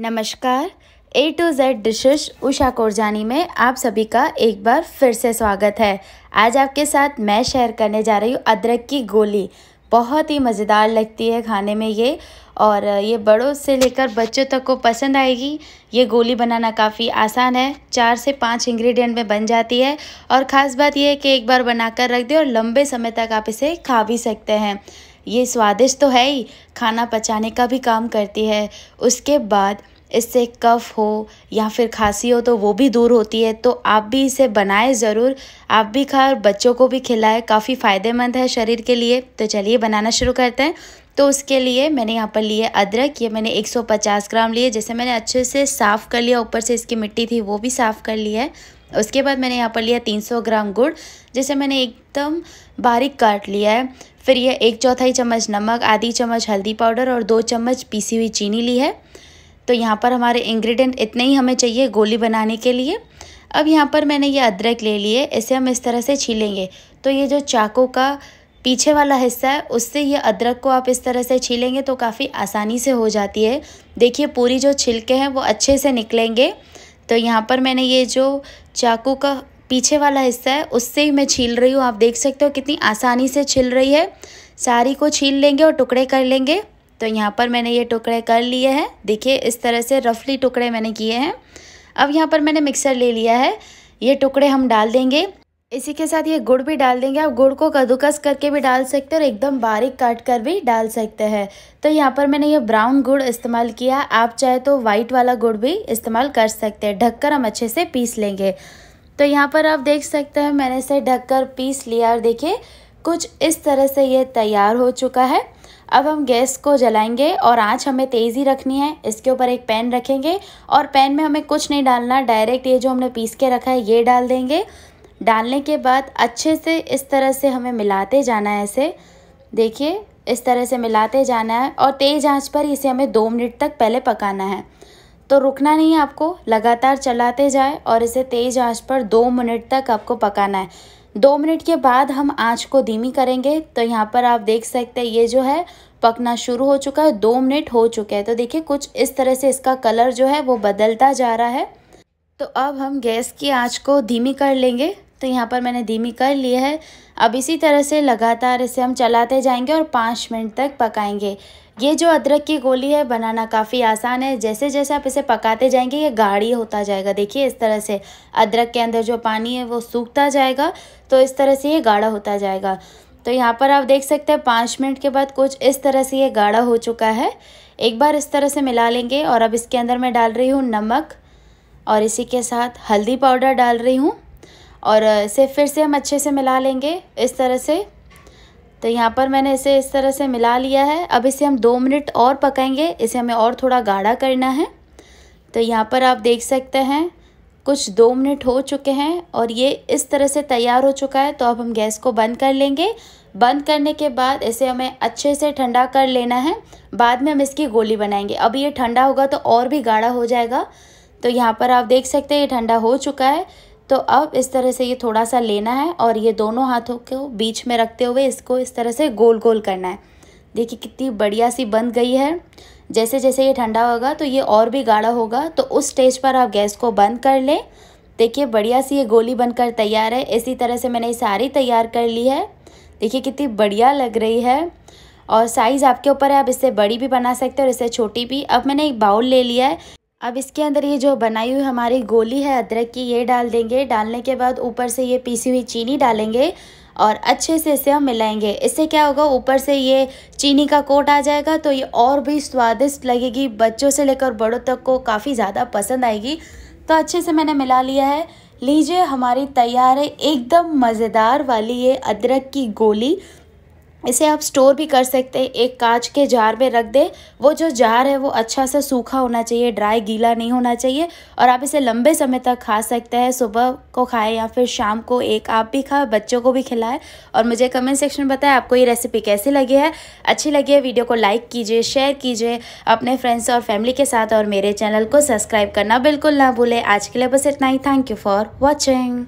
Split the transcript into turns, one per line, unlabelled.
नमस्कार A to Z dishes Usha Korjani में आप सभी का एक बार फिर से स्वागत है आज आपके साथ मैं शेयर करने जा रही हूँ अदरक की गोली बहुत ही मज़ेदार लगती है खाने में ये और ये बड़ों से लेकर बच्चों तक को पसंद आएगी ये गोली बनाना काफ़ी आसान है चार से पाँच इंग्रेडिएंट में बन जाती है और ख़ास बात यह है कि एक बार बनाकर रख दें और लंबे समय तक आप इसे खा भी सकते हैं ये स्वादिष्ट तो है ही खाना पचाने का भी काम करती है उसके बाद इससे कफ हो या फिर खांसी हो तो वो भी दूर होती है तो आप भी इसे बनाएं ज़रूर आप भी खाएं और बच्चों को भी खिलाएं काफ़ी फ़ायदेमंद है शरीर के लिए तो चलिए बनाना शुरू करते हैं तो उसके लिए मैंने यहाँ पर लिए अदरक ये मैंने 150 ग्राम लिए जैसे मैंने अच्छे से साफ़ कर लिया ऊपर से इसकी मिट्टी थी वो भी साफ़ कर लिया है उसके बाद मैंने यहाँ पर लिया 300 ग्राम गुड़ जैसे मैंने एकदम बारीक काट लिया है फिर यह एक चौथाई चम्मच नमक आधी चम्मच हल्दी पाउडर और दो चम्मच पीसी हुई चीनी ली है तो यहाँ पर हमारे इंग्रेडिएंट इतने ही हमें चाहिए गोली बनाने के लिए अब यहाँ पर मैंने ये अदरक ले लिए इसे हम इस तरह से छीलेंगे तो ये जो चाकू का पीछे वाला हिस्सा है उससे ये अदरक को आप इस तरह से छीलेंगे तो काफ़ी आसानी से हो जाती है देखिए पूरी जो छिलके हैं वो अच्छे से निकलेंगे तो यहाँ पर मैंने ये जो चाकू का पीछे वाला हिस्सा है उससे ही मैं छील रही हूँ आप देख सकते हो कितनी आसानी से छिल रही है सारी को छील लेंगे और टुकड़े कर लेंगे तो यहाँ पर मैंने ये टुकड़े कर लिए हैं देखिए इस तरह से रफली टुकड़े मैंने किए हैं अब यहाँ पर मैंने मिक्सर ले लिया है ये टुकड़े हम डाल देंगे इसी के साथ ये गुड़ भी डाल देंगे आप गुड़ को कद्दूकस करके भी डाल सकते हैं और एकदम बारीक काट कर भी डाल सकते हैं तो यहाँ पर मैंने ये ब्राउन गुड़ इस्तेमाल किया आप चाहे तो वाइट वाला गुड़ भी इस्तेमाल कर सकते हैं ढककर हम अच्छे से पीस लेंगे तो यहाँ पर आप देख सकते हैं मैंने इसे ढककर पीस लिया और देखिए कुछ इस तरह से ये तैयार हो चुका है अब हम गैस को जलाएंगे और आंच हमें तेज़ी रखनी है इसके ऊपर एक पैन रखेंगे और पैन में हमें कुछ नहीं डालना डायरेक्ट ये जो हमने पीस के रखा है ये डाल देंगे डालने के बाद अच्छे से इस तरह से हमें मिलाते जाना है इसे देखिए इस तरह से मिलाते जाना है और तेज़ आंच पर इसे हमें दो मिनट तक पहले पकाना है तो रुकना नहीं है आपको लगातार चलाते जाए और इसे तेज़ आंच पर दो मिनट तक आपको पकाना है दो मिनट के बाद हम आंच को धीमी करेंगे तो यहाँ पर आप देख सकते हैं ये जो है पकना शुरू हो चुका है दो मिनट हो चुके हैं तो देखिए कुछ इस तरह से इसका कलर जो है वो बदलता जा रहा है तो अब हम गैस की आँच को धीमी कर लेंगे तो यहाँ पर मैंने धीमी कर लिया है अब इसी तरह से लगातार इसे हम चलाते जाएंगे और पाँच मिनट तक पकाएंगे ये जो अदरक की गोली है बनाना काफ़ी आसान है जैसे जैसे आप इसे पकाते जाएंगे ये गाढ़ी होता जाएगा देखिए इस तरह से अदरक के अंदर जो पानी है वो सूखता जाएगा तो इस तरह से ये गाढ़ा होता जाएगा तो यहाँ पर आप देख सकते हैं पाँच मिनट के बाद कुछ इस तरह से ये गाढ़ा हो चुका है एक बार इस तरह से मिला लेंगे और अब इसके अंदर मैं डाल रही हूँ नमक और इसी के साथ हल्दी पाउडर डाल रही हूँ और इसे फिर से हम अच्छे से मिला लेंगे इस तरह से तो यहाँ पर मैंने इसे इस तरह से मिला लिया है अब इसे हम दो मिनट और पकाएंगे इसे हमें और थोड़ा गाढ़ा करना है तो यहाँ पर आप देख सकते हैं कुछ दो मिनट हो चुके हैं और ये इस तरह से तैयार हो चुका है तो अब हम गैस को बंद कर लेंगे बंद करने के बाद इसे हमें अच्छे से ठंडा कर लेना है बाद में हम इसकी गोली बनाएंगे अब ये ठंडा होगा तो और भी गाढ़ा हो जाएगा तो यहाँ पर आप देख सकते हैं ये ठंडा हो चुका है तो अब इस तरह से ये थोड़ा सा लेना है और ये दोनों हाथों को बीच में रखते हुए इसको इस तरह से गोल गोल करना है देखिए कितनी बढ़िया सी बन गई है जैसे जैसे ये ठंडा होगा तो ये और भी गाढ़ा होगा तो उस स्टेज पर आप गैस को बंद कर लें देखिए बढ़िया सी ये गोली बनकर तैयार है इसी तरह से मैंने ये सारी तैयार कर ली है देखिए कितनी बढ़िया लग रही है और साइज़ आपके ऊपर है आप इससे बड़ी भी बना सकते हैं और इससे छोटी भी अब मैंने एक बाउल ले लिया है अब इसके अंदर ये जो बनाई हुई हमारी गोली है अदरक की ये डाल देंगे डालने के बाद ऊपर से ये पीसी हुई चीनी डालेंगे और अच्छे से इसे हम मिलाएंगे इससे क्या होगा ऊपर से ये चीनी का कोट आ जाएगा तो ये और भी स्वादिष्ट लगेगी बच्चों से लेकर बड़ों तक को काफ़ी ज़्यादा पसंद आएगी तो अच्छे से मैंने मिला लिया है लीजिए हमारी तैयार है एकदम मज़ेदार वाली ये अदरक की गोली इसे आप स्टोर भी कर सकते हैं एक कांच के जार में रख दें वो जो जार है वो अच्छा सा सूखा होना चाहिए ड्राई गीला नहीं होना चाहिए और आप इसे लंबे समय तक खा सकते हैं सुबह को खाएं या फिर शाम को एक आप भी खाएं बच्चों को भी खिलाएं और मुझे कमेंट सेक्शन में बताएं आपको ये रेसिपी कैसी लगी है अच्छी लगी है वीडियो को लाइक कीजिए शेयर कीजिए अपने फ्रेंड्स और फैमिली के साथ और मेरे चैनल को सब्सक्राइब करना बिल्कुल ना भूलें आज के लिए बस इतना ही थैंक यू फॉर वॉचिंग